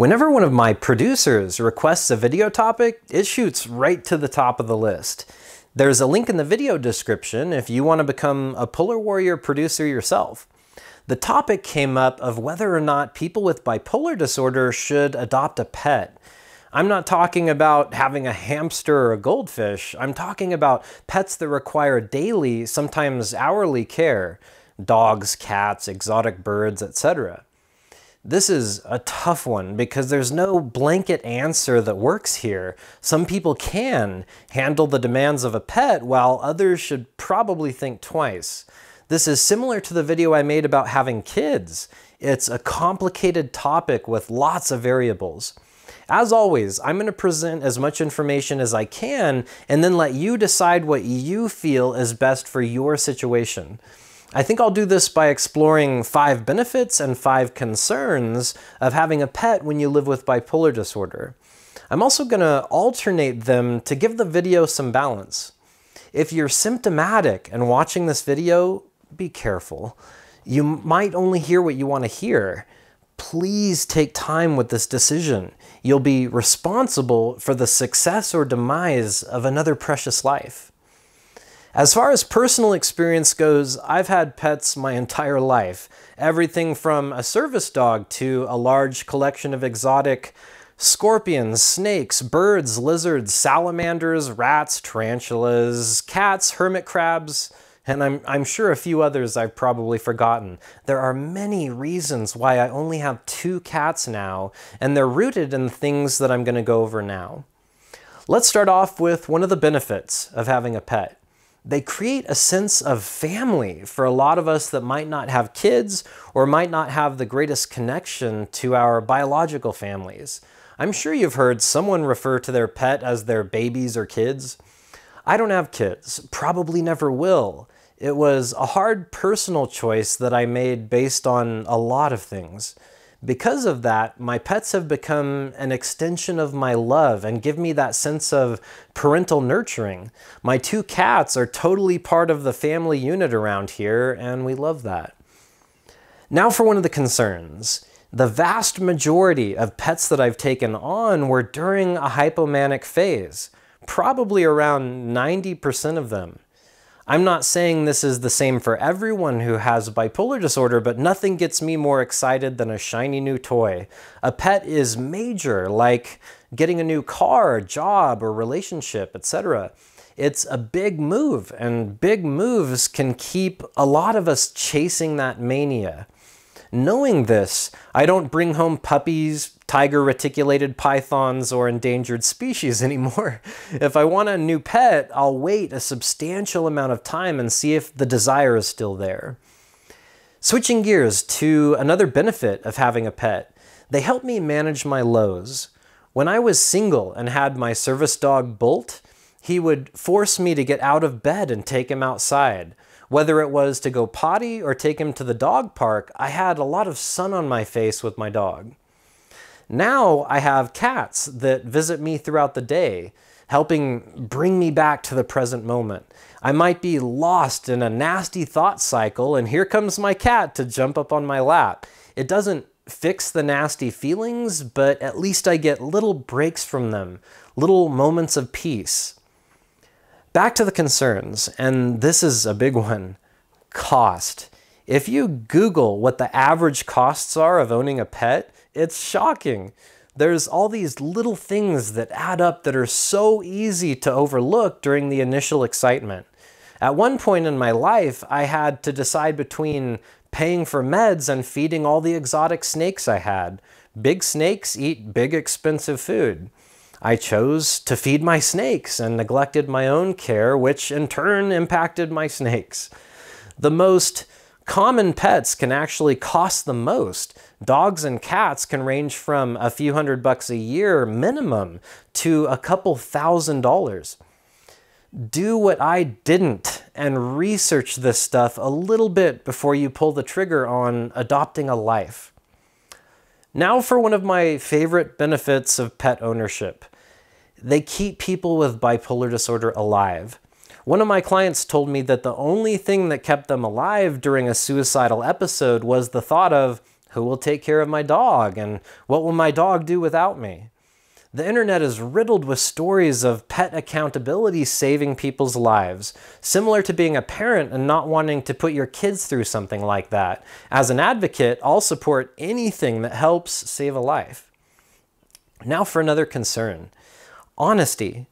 Whenever one of my producers requests a video topic, it shoots right to the top of the list. There's a link in the video description if you want to become a Polar Warrior producer yourself. The topic came up of whether or not people with bipolar disorder should adopt a pet. I'm not talking about having a hamster or a goldfish. I'm talking about pets that require daily, sometimes hourly care. Dogs, cats, exotic birds, etc. This is a tough one because there's no blanket answer that works here. Some people can handle the demands of a pet while others should probably think twice. This is similar to the video I made about having kids. It's a complicated topic with lots of variables. As always, I'm going to present as much information as I can and then let you decide what you feel is best for your situation. I think I'll do this by exploring five benefits and five concerns of having a pet when you live with bipolar disorder. I'm also going to alternate them to give the video some balance. If you're symptomatic and watching this video, be careful. You might only hear what you want to hear. Please take time with this decision. You'll be responsible for the success or demise of another precious life. As far as personal experience goes, I've had pets my entire life. Everything from a service dog to a large collection of exotic scorpions, snakes, birds, lizards, salamanders, rats, tarantulas, cats, hermit crabs, and I'm, I'm sure a few others I've probably forgotten. There are many reasons why I only have two cats now, and they're rooted in things that I'm going to go over now. Let's start off with one of the benefits of having a pet they create a sense of family for a lot of us that might not have kids or might not have the greatest connection to our biological families. I'm sure you've heard someone refer to their pet as their babies or kids. I don't have kids, probably never will. It was a hard personal choice that I made based on a lot of things. Because of that, my pets have become an extension of my love and give me that sense of parental nurturing. My two cats are totally part of the family unit around here, and we love that. Now for one of the concerns. The vast majority of pets that I've taken on were during a hypomanic phase, probably around 90% of them. I'm not saying this is the same for everyone who has bipolar disorder, but nothing gets me more excited than a shiny new toy. A pet is major, like getting a new car, job, or relationship, etc. It's a big move, and big moves can keep a lot of us chasing that mania. Knowing this, I don't bring home puppies, tiger reticulated pythons or endangered species anymore. If I want a new pet, I'll wait a substantial amount of time and see if the desire is still there. Switching gears to another benefit of having a pet, they help me manage my lows. When I was single and had my service dog Bolt, he would force me to get out of bed and take him outside. Whether it was to go potty or take him to the dog park, I had a lot of sun on my face with my dog. Now I have cats that visit me throughout the day, helping bring me back to the present moment. I might be lost in a nasty thought cycle, and here comes my cat to jump up on my lap. It doesn't fix the nasty feelings, but at least I get little breaks from them, little moments of peace. Back to the concerns, and this is a big one cost. If you Google what the average costs are of owning a pet, it's shocking. There's all these little things that add up that are so easy to overlook during the initial excitement. At one point in my life, I had to decide between paying for meds and feeding all the exotic snakes I had. Big snakes eat big expensive food. I chose to feed my snakes and neglected my own care, which in turn impacted my snakes. The most Common pets can actually cost the most. Dogs and cats can range from a few hundred bucks a year minimum to a couple thousand dollars. Do what I didn't and research this stuff a little bit before you pull the trigger on adopting a life. Now for one of my favorite benefits of pet ownership. They keep people with bipolar disorder alive. One of my clients told me that the only thing that kept them alive during a suicidal episode was the thought of, who will take care of my dog and what will my dog do without me? The internet is riddled with stories of pet accountability saving people's lives, similar to being a parent and not wanting to put your kids through something like that. As an advocate, I'll support anything that helps save a life. Now for another concern honesty.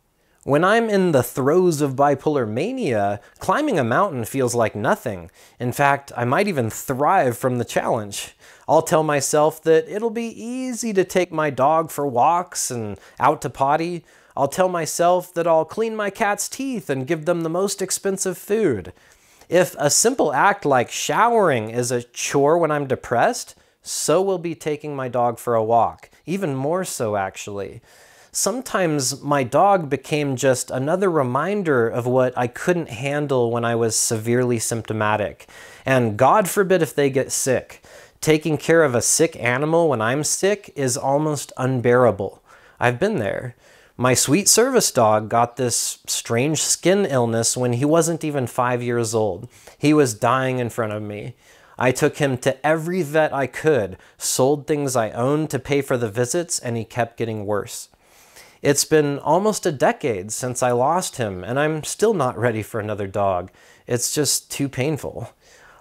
When I'm in the throes of bipolar mania, climbing a mountain feels like nothing. In fact, I might even thrive from the challenge. I'll tell myself that it'll be easy to take my dog for walks and out to potty. I'll tell myself that I'll clean my cat's teeth and give them the most expensive food. If a simple act like showering is a chore when I'm depressed, so will be taking my dog for a walk, even more so actually sometimes my dog became just another reminder of what I couldn't handle when I was severely symptomatic. And God forbid if they get sick. Taking care of a sick animal when I'm sick is almost unbearable. I've been there. My sweet service dog got this strange skin illness when he wasn't even five years old. He was dying in front of me. I took him to every vet I could, sold things I owned to pay for the visits, and he kept getting worse. It's been almost a decade since I lost him, and I'm still not ready for another dog. It's just too painful.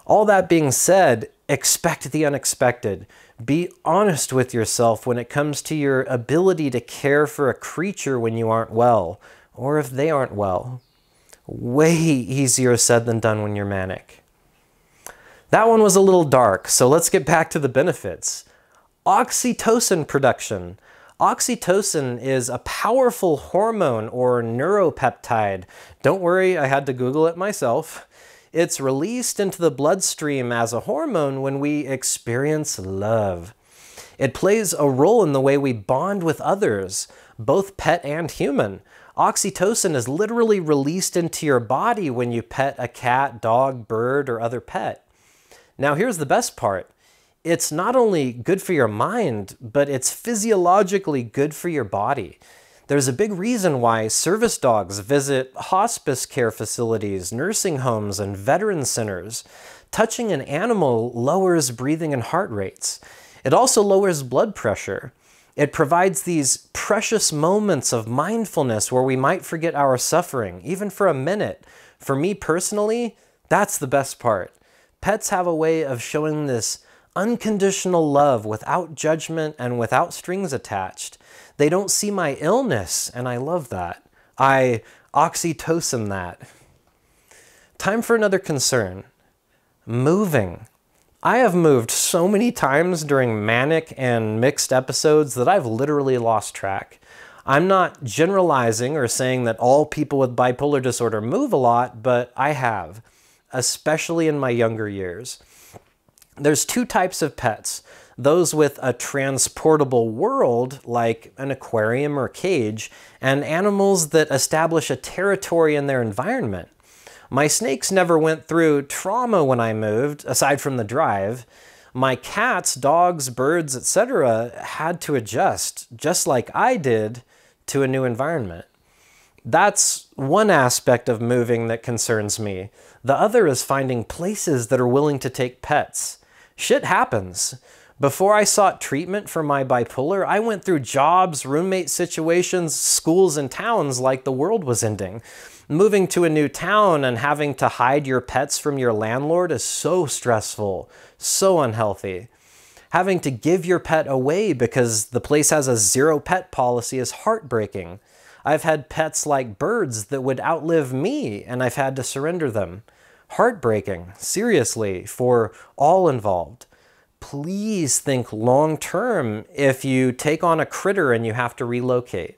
All that being said, expect the unexpected. Be honest with yourself when it comes to your ability to care for a creature when you aren't well, or if they aren't well. Way easier said than done when you're manic. That one was a little dark, so let's get back to the benefits. Oxytocin production. Oxytocin is a powerful hormone or neuropeptide. Don't worry, I had to Google it myself. It's released into the bloodstream as a hormone when we experience love. It plays a role in the way we bond with others, both pet and human. Oxytocin is literally released into your body when you pet a cat, dog, bird, or other pet. Now here's the best part it's not only good for your mind, but it's physiologically good for your body. There's a big reason why service dogs visit hospice care facilities, nursing homes, and veteran centers. Touching an animal lowers breathing and heart rates. It also lowers blood pressure. It provides these precious moments of mindfulness where we might forget our suffering, even for a minute. For me personally, that's the best part. Pets have a way of showing this unconditional love without judgment and without strings attached. They don't see my illness, and I love that. I oxytocin that. Time for another concern moving. I have moved so many times during manic and mixed episodes that I've literally lost track. I'm not generalizing or saying that all people with bipolar disorder move a lot, but I have, especially in my younger years. There's two types of pets. Those with a transportable world, like an aquarium or cage, and animals that establish a territory in their environment. My snakes never went through trauma when I moved, aside from the drive. My cats, dogs, birds, etc. had to adjust, just like I did, to a new environment. That's one aspect of moving that concerns me. The other is finding places that are willing to take pets. Shit happens. Before I sought treatment for my bipolar, I went through jobs, roommate situations, schools, and towns like the world was ending. Moving to a new town and having to hide your pets from your landlord is so stressful, so unhealthy. Having to give your pet away because the place has a zero pet policy is heartbreaking. I've had pets like birds that would outlive me, and I've had to surrender them heartbreaking, seriously, for all involved. Please think long term if you take on a critter and you have to relocate.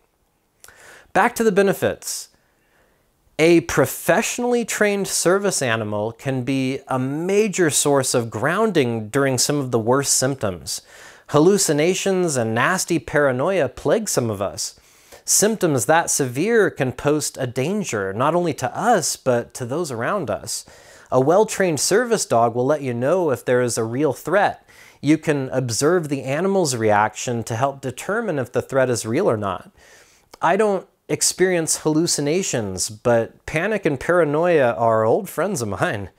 Back to the benefits. A professionally trained service animal can be a major source of grounding during some of the worst symptoms. Hallucinations and nasty paranoia plague some of us. Symptoms that severe can pose a danger, not only to us, but to those around us. A well-trained service dog will let you know if there is a real threat. You can observe the animal's reaction to help determine if the threat is real or not. I don't experience hallucinations, but panic and paranoia are old friends of mine.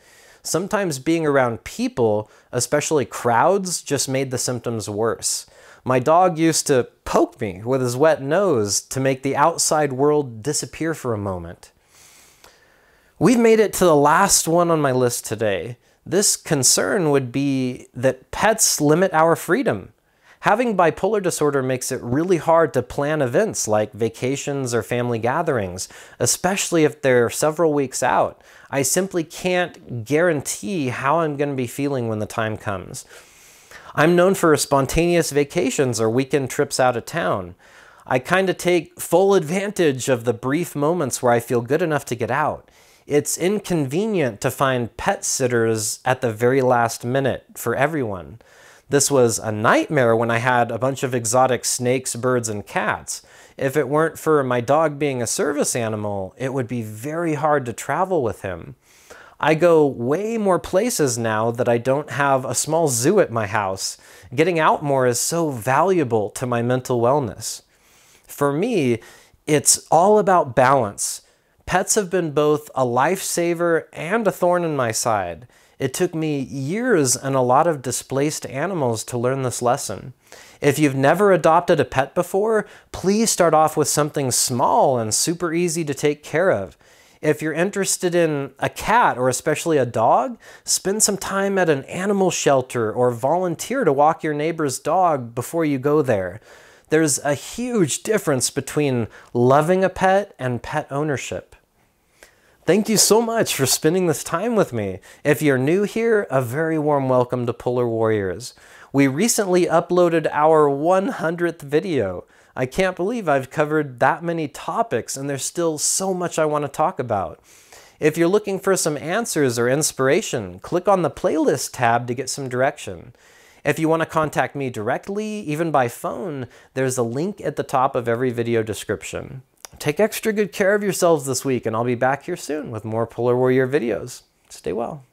Sometimes being around people, especially crowds, just made the symptoms worse. My dog used to poke me with his wet nose to make the outside world disappear for a moment. We've made it to the last one on my list today. This concern would be that pets limit our freedom. Having bipolar disorder makes it really hard to plan events like vacations or family gatherings, especially if they're several weeks out. I simply can't guarantee how I'm going to be feeling when the time comes. I'm known for spontaneous vacations or weekend trips out of town. I kind of take full advantage of the brief moments where I feel good enough to get out. It's inconvenient to find pet sitters at the very last minute for everyone. This was a nightmare when I had a bunch of exotic snakes, birds, and cats. If it weren't for my dog being a service animal, it would be very hard to travel with him. I go way more places now that I don't have a small zoo at my house. Getting out more is so valuable to my mental wellness. For me, it's all about balance. Pets have been both a lifesaver and a thorn in my side. It took me years and a lot of displaced animals to learn this lesson. If you've never adopted a pet before, please start off with something small and super easy to take care of. If you're interested in a cat or especially a dog, spend some time at an animal shelter or volunteer to walk your neighbor's dog before you go there. There's a huge difference between loving a pet and pet ownership. Thank you so much for spending this time with me. If you're new here, a very warm welcome to Polar Warriors. We recently uploaded our 100th video. I can't believe I've covered that many topics and there's still so much I want to talk about. If you're looking for some answers or inspiration, click on the playlist tab to get some direction. If you want to contact me directly, even by phone, there's a link at the top of every video description. Take extra good care of yourselves this week, and I'll be back here soon with more Polar Warrior videos. Stay well.